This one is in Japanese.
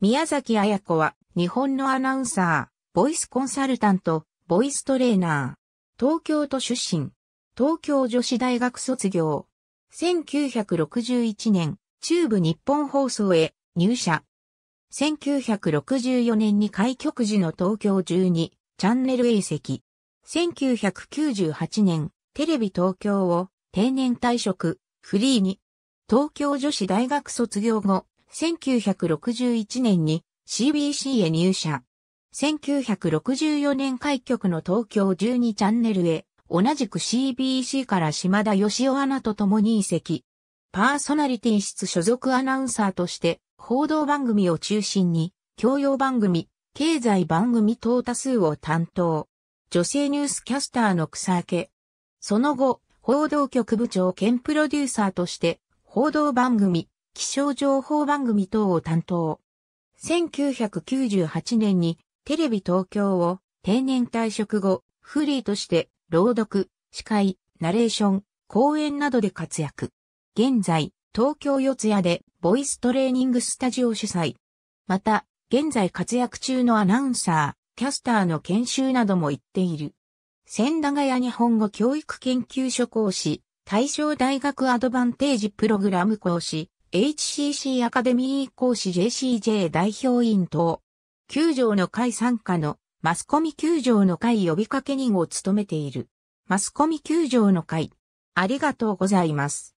宮崎彩子は日本のアナウンサー、ボイスコンサルタント、ボイストレーナー、東京都出身、東京女子大学卒業、1961年、中部日本放送へ入社。1964年に開局時の東京12チャンネル A 席。1998年、テレビ東京を定年退職、フリーに、東京女子大学卒業後、1961年に CBC へ入社。1964年開局の東京12チャンネルへ、同じく CBC から島田義雄アナと共に移籍。パーソナリティ室所属アナウンサーとして、報道番組を中心に、教養番組、経済番組等多数を担当。女性ニュースキャスターの草明け。その後、報道局部長兼プロデューサーとして、報道番組、気象情報番組等を担当。1998年にテレビ東京を定年退職後、フリーとして朗読、司会、ナレーション、講演などで活躍。現在、東京四谷でボイストレーニングスタジオ主催。また、現在活躍中のアナウンサー、キャスターの研修なども行っている。千駄ヶ谷日本語教育研究所講師、大正大学アドバンテージプログラム講師、HCC アカデミー講師 JCJ 代表員等、球場の会参加のマスコミ球場の会呼びかけ人を務めている。マスコミ球場の会、ありがとうございます。